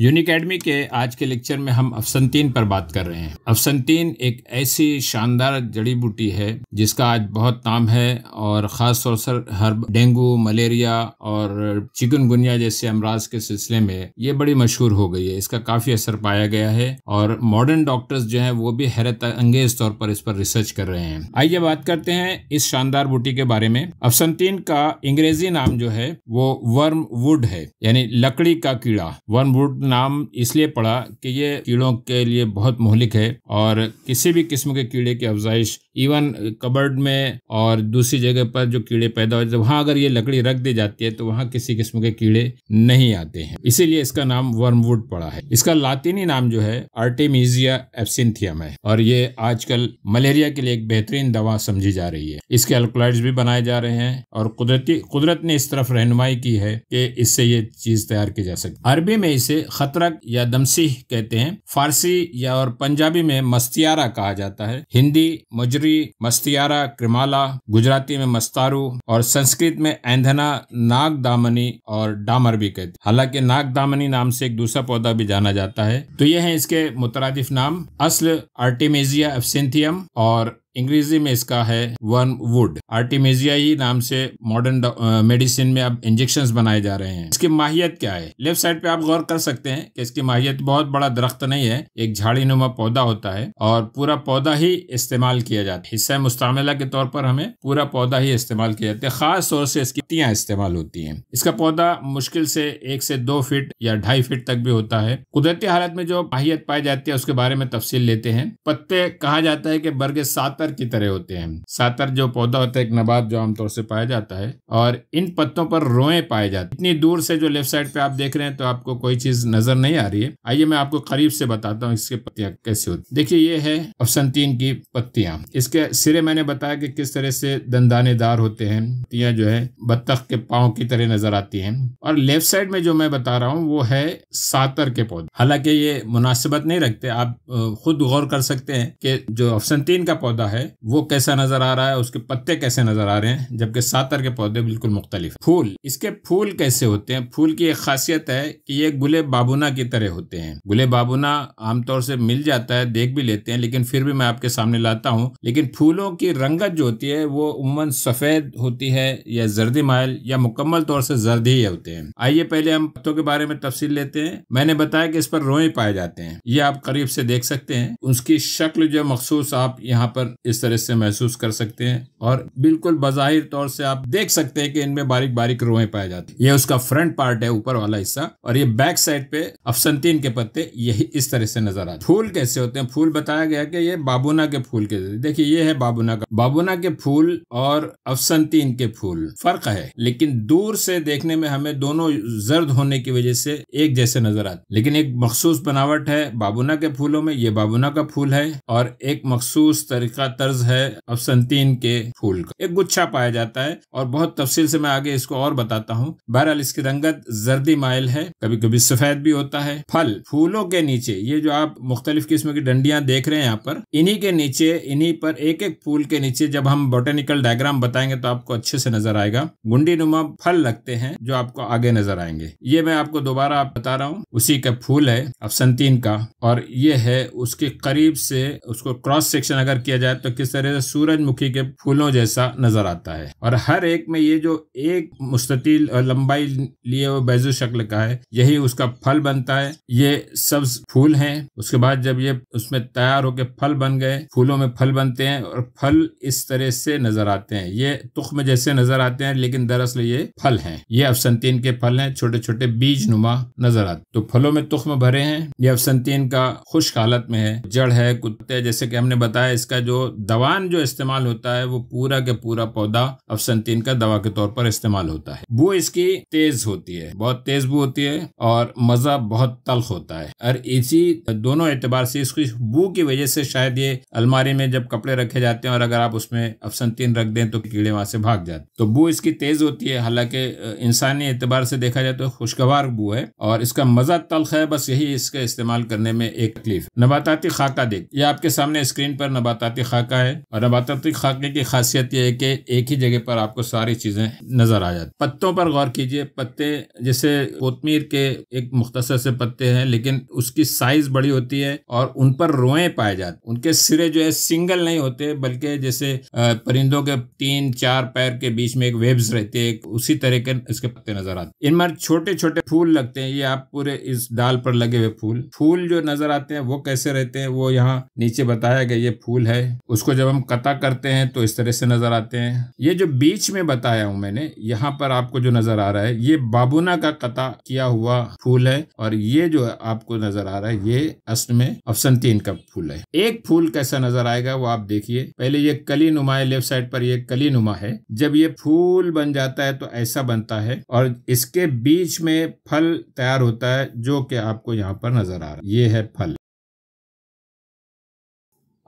यूनिकेडमी के आज के लेक्चर में हम अफसंतीन पर बात कर रहे हैं अफसंतीन एक ऐसी शानदार जड़ी बूटी है जिसका आज बहुत नाम है और ख़ास तौर से हर डेंगू मलेरिया और चिकनगुनिया जैसे अमराज के सिलसिले में ये बड़ी मशहूर हो गई है इसका काफ़ी असर पाया गया है और मॉडर्न डॉक्टर्स जो है वो भी हैरत अंगेज तौर पर इस पर रिसर्च कर रहे हैं आइए बात करते हैं इस शानदार बूटी के बारे में अफसंतीन का अंग्रेजी नाम जो है वो वर्म वुड है यानी लकड़ी का कीड़ा वर्म वुड नाम इसलिए पड़ा कि ये कीड़ों के लिए बहुत मोहलिक है और किसी भी किस्म के कीड़े की अफजाइश इवन कबर्ड में और दूसरी जगह पर जो कीड़े पैदा होते हैं वहाँ अगर ये लकड़ी रख दी जाती है तो वहाँ किसी किस्म के कीड़े नहीं आते हैं इसीलिए इसका नाम वर्मवुड पड़ा है इसका लातीनी नाम जो है आर्टेमिजिया एप्सिंथियम है और ये आजकल मलेरिया के लिए एक बेहतरीन दवा समझी जा रही है इसके अल्कोलाइड्स भी बनाए जा रहे हैं और कुदरती कुदरत ने इस तरफ रहनुमाई की है कि इससे ये चीज तैयार की जा सकती अरबी में इसे खतरक या दमसीह कहते हैं फारसी या और पंजाबी में मस्तियारा कहा जाता है हिंदी मुजर गोजरी मस्तियारा क्रिमाला गुजराती में मस्तारू और संस्कृत में ऐंधना नाग दामनी और डामर भी कहते हालांकि नाग दामनी नाम से एक दूसरा पौधा भी जाना जाता है तो ये है इसके मुतरदिफ नाम असल आर्टिमेजिया एफसेंथियम और अंग्रेजी में इसका है वर्म वुड आर्टिमेजियाई नाम से मॉडर्न मेडिसिन में अब इंजेक्शन बनाए जा रहे हैं इसकी माहियत क्या है लेफ्ट साइड पे आप गौर कर सकते हैं कि इसकी माहियत बहुत बड़ा दरख्त नहीं है एक झाड़ी नुमा पौधा होता है और पूरा पौधा ही इस्तेमाल किया जाता है हिस्सा मुस्तमिला के तौर पर हमें पूरा पौधा ही इस्तेमाल किया जाता है खास तौर से इसकी पत्तियां इस्तेमाल होती है इसका पौधा मुश्किल से एक से दो फीट या ढाई फीट तक भी होता है कुदरती हालत में जो माहियत पाई जाती है उसके बारे में तफसील लेते हैं पत्ते कहा जाता है कि बरगे सात सातर की तरह होते हैं सातर जो पौधा होता है एक नबात जो आमतौर से पाया जाता है और इन पत्तों पर रोए पाए जाते इतनी दूर से जो लेफ्ट साइड पे आप देख रहे हैं तो आपको कोई चीज नजर नहीं आ रही है आइए मैं आपको करीब से बताता हूँ इसके पत्तियां कैसे होती देखिये ये है तीन की पत्तियां इसके सिरे मैंने बताया कि किस तरह से दंदानेदार होते हैं पत्तियां जो है बत्तख के पाओ की तरह नजर आती है और लेफ्ट साइड में जो मैं बता रहा हूँ वो है सातर के पौधे हालांकि ये मुनासिबत नहीं रखते आप खुद गौर कर सकते हैं कि जो तीन का पौधा है वो कैसा नजर आ रहा है उसके पत्ते कैसे नजर आ रहे हैं जबकि सातर के पौधे बिल्कुल मुख्तलिफ फूल इसके फूल कैसे होते हैं फूल की एक खासियत है कि ये गुले बाबुना की तरह होते हैं गुले बाबुना आमतौर से मिल जाता है देख भी लेते हैं लेकिन फिर भी मैं आपके सामने लाता हूँ लेकिन फूलों की रंगत जो होती है वो उमन सफेद होती है या जर्दी माइल या मुकम्मल तौर से जर्दी ही होते हैं आइए पहले हम पत्तों के बारे में तफसील लेते हैं मैंने बताया कि इस पर रोए पाए जाते हैं ये आप करीब से देख सकते हैं उसकी शक्ल जो मखसूस आप यहाँ पर इस तरह से महसूस कर सकते हैं और बिल्कुल बाहिर तौर से आप देख सकते हैं कि इनमें बारीक बारीक रोए पाए जाती है ये उसका फ्रंट पार्ट है ऊपर वाला हिस्सा और ये बैक साइड पे अफसंतीन के पत्ते यही इस तरह से नजर आते फूल कैसे होते हैं फूल बताया गया कि ये बाबूना के फूल के देखिए ये है बाबूना का बाबूना के फूल और अफसंतीन के फूल फर्क है लेकिन दूर से देखने में हमें दोनों जर्द होने की वजह से एक जैसे नजर आते लेकिन एक मखसूस बनावट है बाबूना के फूलों में ये बाबूना का फूल है और एक मखसूस तरीका का तर्ज है अफसंतीन के फूल का एक गुच्छा पाया जाता है और बहुत तफसील से मैं आगे इसको और बताता हूँ बहरहाल इसकी रंगत जर्दी माइल है कभी कभी सफेद भी होता है फल फूलों के नीचे ये जो आप मुख्तलिफ किस्म की डंडियां देख रहे हैं यहाँ पर इन्हीं के नीचे इन्हीं पर एक एक फूल के नीचे जब हम बोटेनिकल डायग्राम बताएंगे तो आपको अच्छे से नजर आएगा गुंडी फल लगते हैं जो आपको आगे नजर आएंगे ये मैं आपको दोबारा आप बता रहा हूँ उसी का फूल है अफसंतीन का और ये है उसके करीब से उसको क्रॉस सेक्शन अगर किया जाए तो किस तरह से सूरजमुखी के फूलों जैसा नजर आता है और हर एक में ये जो एक मुस्ततील और लंबाई लिए हुए बैजू शक्ल का है यही उसका फल बनता है ये सब फूल हैं उसके बाद जब ये उसमें तैयार होकर फल बन गए फूलों में फल बनते हैं और फल इस तरह से नजर आते हैं ये में जैसे नजर आते हैं लेकिन दरअसल ये फल हैं ये अफसंतीन के फल हैं छोटे छोटे बीज नुमा नजर आते तो फलों में तुख्म भरे हैं ये अफसंतीन का खुश हालत में है जड़ है कुत्ते जैसे कि हमने बताया इसका जो दवान जो इस्तेमाल होता है वो पूरा के पूरा पौधा अफसंतीन का दवा के तौर पर इस्तेमाल होता है बू इसकी तेज होती है बहुत तेज बू होती है और मजा बहुत तल्ख होता है और इसी दोनों एतबार से इसकी बू की वजह से शायद ये अलमारी में जब कपड़े रखे जाते हैं और अगर आप उसमें अफसंतीन रख दें तो कीड़े वहां से भाग जाते तो बू इसकी तेज होती है हालांकि इंसानी एतबार से देखा जाए तो खुशगवार बू है और इसका मजा तल्ख है बस यही इसका इस्तेमाल करने में एक तकलीफ नबाताती खाका देख ये आपके सामने स्क्रीन पर नबाताती खाका खाका है और नबाताती तो खाके की खासियत यह है कि एक ही जगह पर आपको सारी चीज़ें नज़र आ जाती पत्तों पर गौर कीजिए पत्ते जैसे कोतमीर के एक मुख्तर से पत्ते हैं लेकिन उसकी साइज बड़ी होती है और उन पर रोए पाए जाते उनके सिरे जो है सिंगल नहीं होते बल्कि जैसे परिंदों के तीन चार पैर के बीच में एक वेब्स रहती है उसी तरह के इसके पत्ते नजर आते इन पर छोटे छोटे फूल लगते हैं ये आप पूरे इस डाल पर लगे हुए फूल फूल जो नजर आते हैं वो कैसे रहते हैं वो यहाँ नीचे बताया गया ये फूल है उसको जब हम कता करते हैं तो इस तरह से नज़र आते हैं ये जो बीच में बताया हूँ मैंने यहाँ पर आपको जो नज़र आ रहा है ये बाबुना का कता किया हुआ फूल है और ये जो आपको नज़र आ रहा है ये अष्ट में अफसंतीन का फूल है एक फूल कैसा नज़र आएगा वो आप देखिए पहले ये कली नुमा है लेफ्ट साइड पर ये कली नुमा है जब ये फूल बन जाता है तो ऐसा बनता है और इसके बीच में फल तैयार होता है जो कि आपको यहाँ पर नज़र आ रहा है ये है फल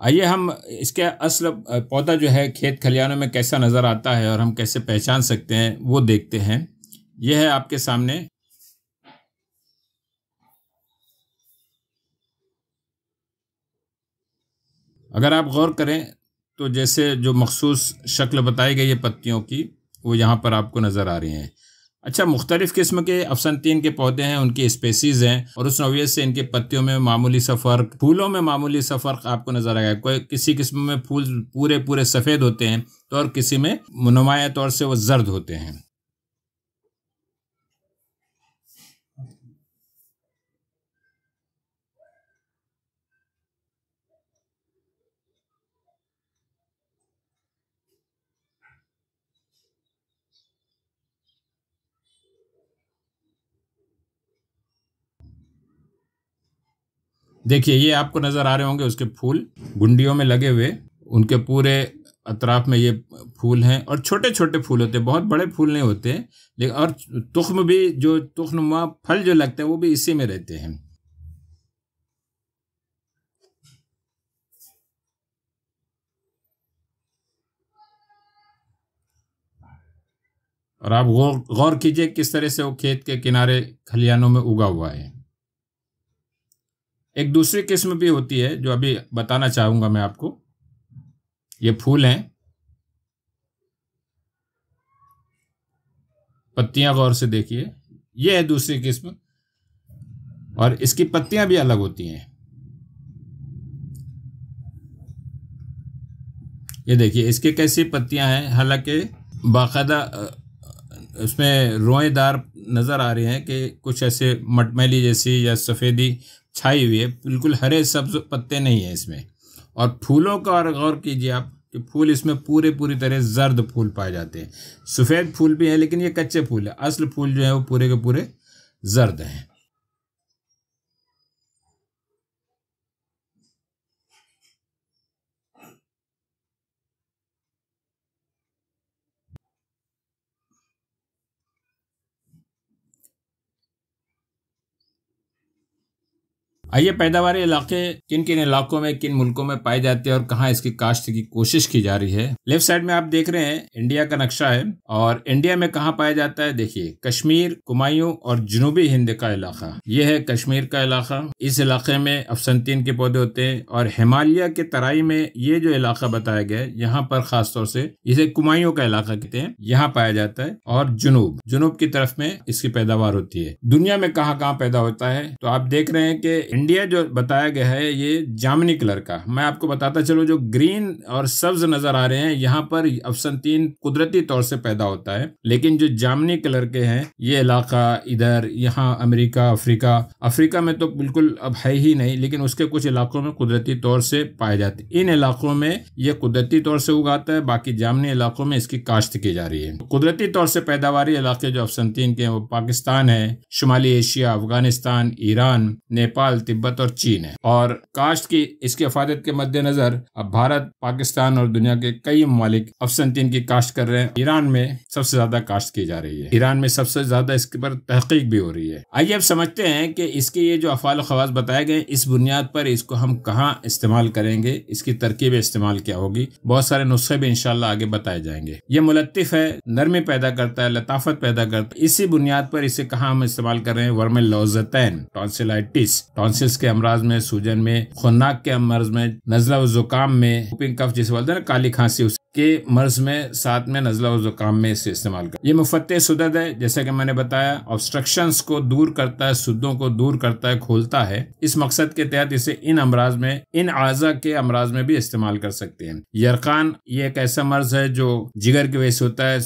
आइए हम इसके असल पौधा जो है खेत खलियानों में कैसा नज़र आता है और हम कैसे पहचान सकते हैं वो देखते हैं यह है आपके सामने अगर आप गौर करें तो जैसे जो मखसूस शक्ल बताई गई है पत्तियों की वो यहाँ पर आपको नज़र आ रही हैं अच्छा मुख्तलिफ़ किस्म के अफसनतीन के पौधे हैं उनकी स्पेसीज़ हैं और उस नौीय से इनके पत्तियों में मामूली सा फ़र्क फूलों में मामूली सा फ़र्क आपको नज़र आएगा कोई किसी किस्म में फूल पूरे पूरे सफ़ेद होते हैं तो और किसी में नुमाया तौर से वो जर्द होते हैं देखिए ये आपको नज़र आ रहे होंगे उसके फूल गुंडियों में लगे हुए उनके पूरे अतराफ में ये फूल हैं और छोटे छोटे फूल होते हैं बहुत बड़े फूल नहीं होते लेकिन और तुख्म भी जो तुख्मा फल जो लगते हैं वो भी इसी में रहते हैं और आप गौर गौर कीजिए किस तरह से वो खेत के किनारे खलियानों में उगा हुआ है एक दूसरी किस्म भी होती है जो अभी बताना चाहूंगा मैं आपको ये फूल हैं पत्तियां गौर से देखिए यह है दूसरी किस्म और इसकी पत्तियां भी अलग होती हैं ये देखिए इसके कैसी पत्तियां हैं हालांकि बाकायदा उसमें रोएदार नज़र आ रहे हैं कि कुछ ऐसे मटमैली जैसी या सफ़ेदी छाई हुई है बिल्कुल हरे सब्ज पत्ते नहीं है इसमें और फूलों का और गौर कीजिए आप कि फूल इसमें पूरे पूरी तरह जर्द फूल पाए जाते हैं सफ़ेद फूल भी हैं लेकिन ये कच्चे फूल है असल फूल जो है वो पूरे के पूरे जर्द हैं आइए पैदावार इलाके किन किन इलाकों में किन मुल्कों में पाए जाते हैं और कहाँ इसकी काश्त की कोशिश की जा रही है लेफ्ट साइड में आप देख रहे हैं इंडिया का नक्शा है और इंडिया में कहाँ पाया जाता है देखिए कश्मीर कुमायूं और जनूबी हिंद का इलाका यह है कश्मीर का इलाका इस इलाके में अफसंतीन के पौधे होते हैं और हिमालय के तराई में ये जो इलाका बताया गया है यहाँ पर खासतौर से इसे कुमायूं का इलाका कहते हैं यहाँ पाया जाता है और जुनूब जुनूब की तरफ में इसकी पैदावार होती है दुनिया में कहाँ कहाँ पैदा होता है तो आप देख रहे हैं कि इंडिया जो बताया गया है ये जामनी कलर का मैं आपको बताता चलूँ जो ग्रीन और सब्ज नज़र आ रहे हैं यहाँ पर अफसन तीन कुदरती तौर से पैदा होता है लेकिन जो जामनी कलर के हैं ये इलाका इधर यहाँ अमेरिका अफ्रीका अफ्रीका में तो बिल्कुल अब है ही नहीं लेकिन उसके कुछ इलाकों में कुदरती तौर से पाए जाते इन इलाकों में ये कुदरती तौर से उगाता है बाकी जामनी इलाकों में इसकी काश्त की जा रही है कुदरती तौर से पैदावारी इलाके जो तीन के हैं वो पाकिस्तान है शुमाली Asia Afghanistan Iran Nepal Tibet और चीन है और काश्त की इसके अफादत के मद्देनजर अब भारत पाकिस्तान और दुनिया के कई ममालिक अफसनतीन की काश्त कर रहे हैं ईरान में सबसे ज्यादा काश्त की जा रही है ईरान में सबसे ज्यादा इसके पर तहकीक भी हो रही है आइए अब समझते हैं कि इसके ये जो अफाल खवास बताए गए इस बुनियाद पर इसको हम कहाँ इस्तेमाल करेंगे इसकी तरकीब इस्तेमाल क्या होगी बहुत सारे नुस्खे भी इनशाला आगे बताए जाएंगे ये मुलतफ है नरमी पैदा करता है लताफत पैदा करता है इसी बुनियाद पर इसे कहाँ हम इस्तेमाल कर रहे हैं वर्मल टॉन्सिलाइटिस टॉन्सिल साइनसिस के अमराज में सूजन में खुनाक के मर्ज में नजला व जुकाम में हुपिंग कफ जिसे बोलते हैं ना काली खांसी के मर्ज में साथ में नजला व जुकाम में इसे इस्तेमाल कर ये मुफत सुदत है जैसे कि मैंने बताया ऑब्स्ट्रक्शन को दूर करता है सुदों को दूर करता है खोलता है इस मकसद के तहत इसे इन अमराज में इन आजा के अमराज में भी इस्तेमाल कर सकते हैं यरकान ये एक ऐसा मर्ज है जो जिगर की वजह से होता है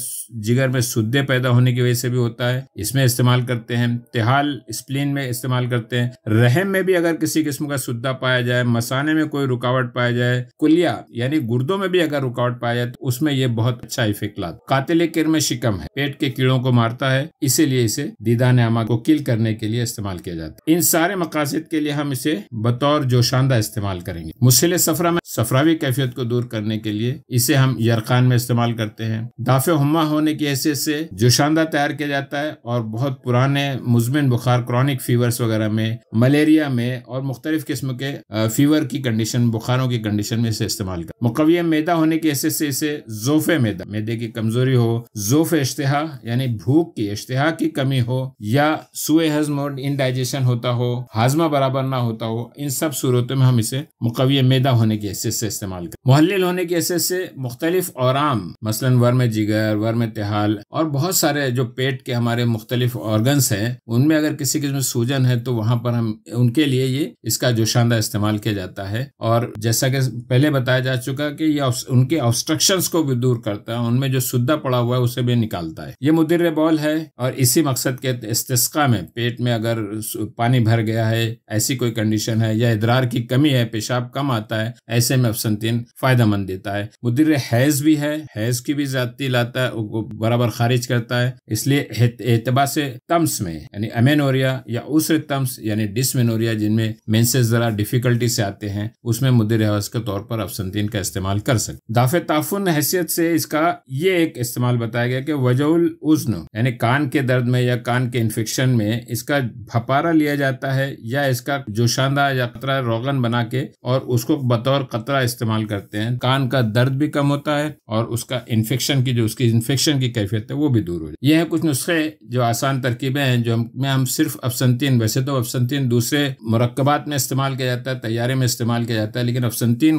जिगर में सुदे पैदा होने की वजह से भी होता है इसमें इस्तेमाल करते हैं तिहाल स्प्लिन में इस्तेमाल करते हैं रहम में भी अगर किसी किस्म का सुद्धा पाया जाए मसाने में कोई रुकावट पाया जाए कुलिया यानी गुर्दों में भी अगर रुकावट पाया जाए तो उसमें यह बहुत अच्छा इफेक्ट लाता कातिल किर में शिकम है पेट के कीड़ों को मारता है इसीलिए इसे दीदान आमा को किल करने के लिए इस्तेमाल किया जाता है इन सारे मकासद के लिए हम इसे बतौर जोशांदा इस्तेमाल करेंगे मुसिल सफरा में सफरावी कैफियत को दूर करने के लिए इसे हम यरकान में इस्तेमाल करते हैं दाफे हम होने की हैसियत से जोशानदा तैयार किया जाता है और बहुत पुराने मुजमिन बुखार क्रॉनिक फीवर्स वगैरह में मलेरिया मकविया में और मुख्तलिफ किस्म के फीवर की कंडीशन बुखारों की कंडीशन में इसे इस्तेमाल कर मकविया मैदा होने के हिस्से से इसे जोफे मैदा मैदे की कमजोरी हो जोफे इश्तहा यानी भूख की इश्तहा की कमी हो या सुए हजम और इनडाइजेशन होता हो हाजमा बराबर ना होता हो इन सब सूरतों में हम इसे मुकविया मैदा होने के हिस्से से इस्तेमाल कर महल होने के हिस्से से मुख्तलिफ औराम मसलन वर्म जिगर वर्म तिहाल और बहुत सारे जो पेट के हमारे मुख्तलिफ ऑर्गन्स हैं उनमें अगर किसी किस्म सूजन है तो वहाँ पर हम उनके उनके लिए ये इसका जोशानदा इस्तेमाल किया जाता है और जैसा कि पहले बताया जा चुका कि ये उनके ऑब्स्ट्रक्शन को भी दूर करता है उनमें जो सुद्धा पड़ा हुआ है उसे भी निकालता है ये मुदिर बॉल है और इसी मकसद के इस्तेस्का में पेट में अगर पानी भर गया है ऐसी कोई कंडीशन है या इधरार की कमी है पेशाब कम आता है ऐसे में अफसंतीन मंद देता है मुदिर हैज भी है हैज की भी ज्यादा लाता है बराबर खारिज करता है इसलिए एतबा से तम्स में यानी अमेनोरिया या उस तम्स यानी डिसमेनोरिया बैक्टीरिया जिनमें मेंसेस जरा डिफिकल्टी से आते हैं उसमें मुद्दे हवस के तौर पर अफसंतीन का इस्तेमाल कर सकते दाफे ताफुन हैसियत से इसका ये एक इस्तेमाल बताया गया कि वजउल उज्न यानी कान के दर्द में या कान के इन्फेक्शन में इसका भपारा लिया जाता है या इसका जोशांदा या कतरा रोगन बना के और उसको बतौर कतरा इस्तेमाल करते हैं कान का दर्द भी कम होता है और उसका इन्फेक्शन की जो उसकी इन्फेक्शन की कैफियत है वो भी दूर हो जाए ये है कुछ नुस्खे जो आसान तरकीबें हैं जो हम हम सिर्फ अफसंतीन वैसे तो अफसंतीन दूसरे मरकबात में इस्तेमाल किया जाता है तैयारे में इस्तेमाल किया जाता है लेकिन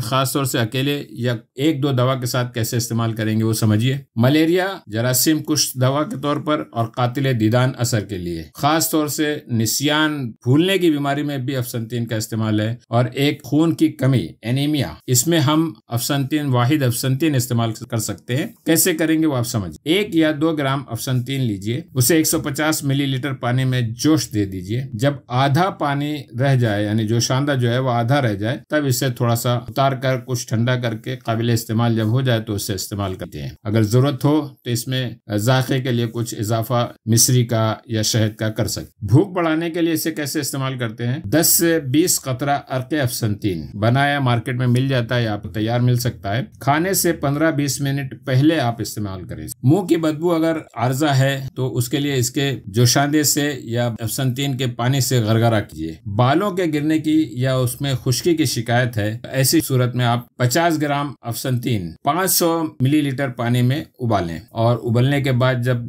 खास खासतौर से अकेले या एक दो दवा के साथ कैसे इस्तेमाल करेंगे वो समझिए मलेरिया जरासीम कुछ दवा के तौर पर और कातिल दीदान असर के लिए खास तौर से निशियान भूलने की बीमारी में भी अफसनतीन का इस्तेमाल है और एक खून की कमी एनीमिया इसमें हम अफसंतीन वाहिद अफसनतीन इस्तेमाल कर सकते हैं कैसे करेंगे वो आप समझिए एक या दो ग्राम अफसंतीन लीजिए उसे 150 मिलीलीटर पानी में जोश दे दीजिए जब आधा पानी रह जाए यानी जोशांदा जो है वो आधा रह जाए तब इसे थोड़ा सा उतार कर कुछ ठंडा करके काबिल इस्तेमाल जब हो जाए तो उसे इस्तेमाल करते हैं अगर ज़रूरत हो तो इसमें जायके के लिए कुछ इजाफा मिश्री का या शहद का कर सकते भूख बढ़ाने के लिए इसे कैसे इस्तेमाल करते हैं दस से बीस कतरा अर्क अफसनतीन बनाया मार्केट में मिल जाता है आपको तैयार मिल सकता है खाने से पंद्रह बीस मिनट पहले आप इस्तेमाल करें मुंह की बदबू अगर आर्जा है तो उसके लिए इसके जोशांदे से या अफसनतीन के पानी से गरगरा कीजिए बालों के गिरने की या उसमें खुश्की की शिकायत है ऐसी सूरत में आप 50 ग्राम अफसंतीन 500 मिलीलीटर पानी में उबालें और उबलने के बाद जब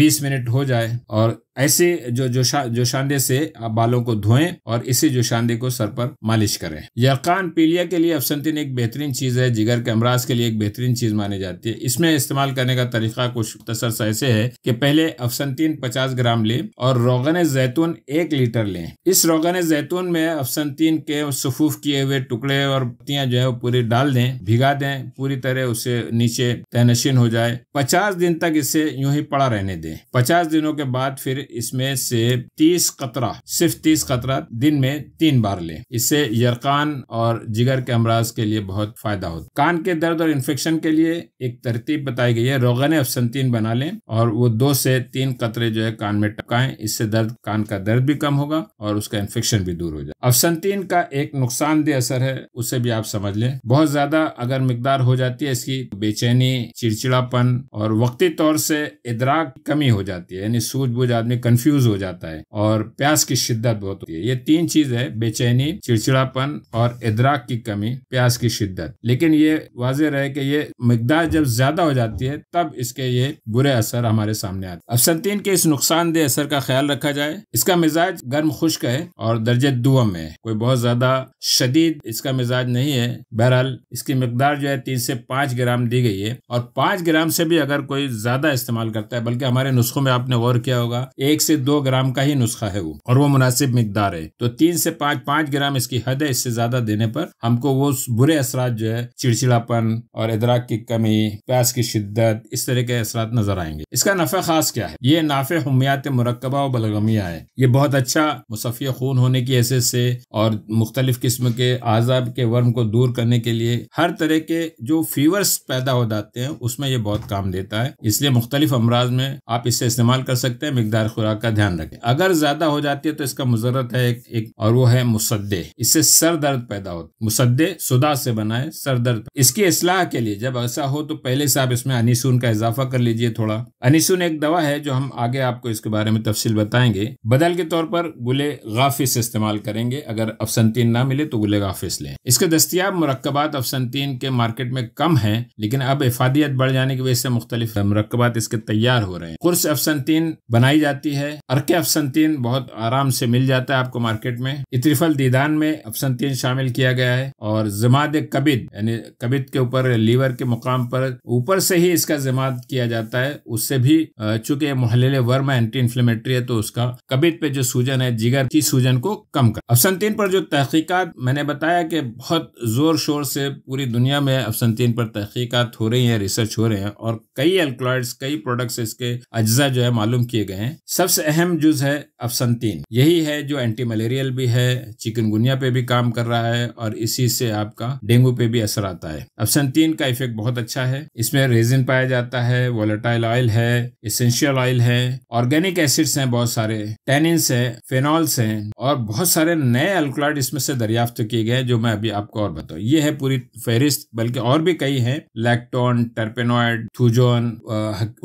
20 मिनट हो जाए और ऐसे जो जोशा जोशांदे से आप बालों को धोएं और इसी जोशांदे को सर पर मालिश करें यकान पीलिया के लिए अफसंतिन एक बेहतरीन चीज़ है जिगर के अमराज के लिए एक बेहतरीन चीज़ मानी जाती है इसमें इस्तेमाल करने का तरीका कुछ तसर सा ऐसे है कि पहले अफसंतिन पचास ग्राम लें और रोगन जैतून एक लीटर लें इस रोगन जैतून में अफसंतिन के सफूफ किए हुए टुकड़े और पत्तियां जो है पूरी डाल दें भिगा दें पूरी तरह उसे नीचे तहनशीन हो जाए पचास दिन तक इसे यूं ही पड़ा रहने दें पचास दिनों के बाद फिर इसमें से तीस कतरा सिर्फ तीस कतरा दिन में तीन बार लें इससे यरकान और जिगर के अमराज के लिए बहुत फायदा होता कान के दर्द और इन्फेक्शन के लिए एक तरतीब बताई गई है रोगन अफसंतीन बना लें और वो दो से तीन कतरे जो है कान में टपकाएं इससे दर्द कान का दर्द भी कम होगा और उसका इन्फेक्शन भी दूर हो जाए अफसंतीन का एक नुकसानदेह असर है उसे भी आप समझ लें बहुत ज्यादा अगर मकदार हो जाती है इसकी बेचैनी चिड़चिड़ापन और वक्ती तौर से इदराक कमी हो जाती है यानी सूझबूझ आदमी में कंफ्यूज हो जाता है और प्यास की शिद्दत बहुत होती है ये तीन चीज है बेचैनी चिड़चिड़ापन और इदराक की कमी प्यास की शिद्दत लेकिन ये वाज रहे कि ये मकदार जब ज्यादा हो जाती है तब इसके ये बुरे असर हमारे सामने आते हैं अफसंतीन के इस नुकसानदेह असर का ख्याल रखा जाए इसका मिजाज गर्म खुश्क है और दर्जे दुअम है कोई बहुत ज्यादा शदीद इसका मिजाज नहीं है बहरहाल इसकी मकदार जो है तीन से पाँच ग्राम दी गई है और पाँच ग्राम से भी अगर कोई ज्यादा इस्तेमाल करता है बल्कि हमारे नुस्खों में आपने गौर किया होगा एक से दो ग्राम का ही नुस्खा है वो और वो मुनासिब मकदार है तो तीन से पाँच पाँच ग्राम इसकी हद है इससे ज्यादा देने पर हमको वो बुरे असरा जो है चिड़चिड़ापन और इदराक की कमी प्यास की शिद्दत इस तरह के असरा नजर आएंगे इसका नफा खास क्या है ये नाफे हमियात मरकबा और बलगमिया है ये बहुत अच्छा मुसफिया खून होने की हैसियत से और मुख्तलिफ किस्म के आजाब के वर्म को दूर करने के लिए हर तरह के जो फीवर्स पैदा हो जाते हैं उसमें ये बहुत काम देता है इसलिए मुख्तलिफ अमराज में आप इसे इस्तेमाल कर सकते हैं मकदार हर खुराक का ध्यान रखें अगर ज्यादा हो जाती है तो इसका मुजरत है एक, एक और वो है मुसद्दे इससे सर दर्द पैदा होता है मुसद्दे सुदा से बनाए सर दर्द इसकी असलाह के लिए जब ऐसा हो तो पहले से आप इसमें अनिसून का इजाफा कर लीजिए थोड़ा अनिसून एक दवा है जो हम आगे आपको इसके बारे में तफसील बताएंगे बदल के तौर पर गुले गाफिस इस्तेमाल करेंगे अगर अफसंतीन ना मिले तो गुले गाफिस लें इसके दस्तियाब मरकबात अफसंतीन के मार्केट में कम है लेकिन अब इफादियत बढ़ जाने की वजह से मुख्तलिफ मरकबात इसके तैयार हो रहे हैं कुर्स अफसनतीन बनाई जाती जाती है अर्क अफसंतीन बहुत आराम से मिल जाता है आपको मार्केट में इतरीफल दीदान में अफसंतीन शामिल किया गया है और जमात कबिद यानी कबिद के ऊपर लीवर के मुकाम पर ऊपर से ही इसका जमात किया जाता है उससे भी चूंकि महल वर्म एंटी इन्फ्लेमेटरी है तो उसका कबिद पे जो सूजन है जिगर की सूजन को कम कर अफसंतीन पर जो तहकीकत मैंने बताया कि बहुत जोर शोर से पूरी दुनिया में अफसंतीन पर तहकीकत हो रही है रिसर्च हो रहे हैं और कई एल्कलॉइड्स कई प्रोडक्ट्स इसके अज्जा जो है मालूम किए गए हैं सबसे अहम जुज है अफसंतीन यही है जो एंटी मलेरियल भी है चिकनगुनिया पे भी काम कर रहा है और इसी से आपका डेंगू पे भी असर आता है अफसंतीन का इफेक्ट बहुत अच्छा है इसमें रेजिन पाया जाता है वोलेटाइल ऑयल है इसेंशियल ऑयल है ऑर्गेनिक एसिड्स हैं बहुत सारे टेनिन्स है फेनॉल्स हैं और बहुत सारे नए अल्कोलाइड इसमें से दरियाफ्त किए गए जो मैं अभी आपको और बताऊँ ये है पूरी फहरिस्त बल्कि और भी कई है लैक्टोन टर्पेनॉइड थूजोन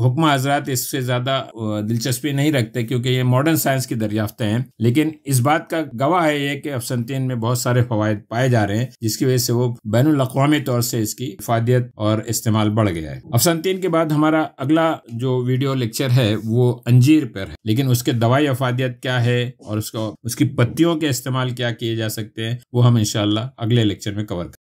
हुक्मा हजरात इससे ज्यादा दिलचस्पी नहीं नहीं रखते क्योंकि ये मॉडर्न साइंस की दरियाफ्तें हैं लेकिन इस बात का गवाह है ये कि अफसंतीन में बहुत सारे फवायद पाए जा रहे हैं जिसकी वजह से वो बैन अवी तौर से इसकी इफादियत और इस्तेमाल बढ़ गया है अफसंतीन के बाद हमारा अगला जो वीडियो लेक्चर है वो अंजीर पर है लेकिन उसके दवाई अफादियत क्या है और उसको उसकी पत्तियों के इस्तेमाल क्या किए जा सकते हैं वो हम इनशाला अगले लेक्चर में कवर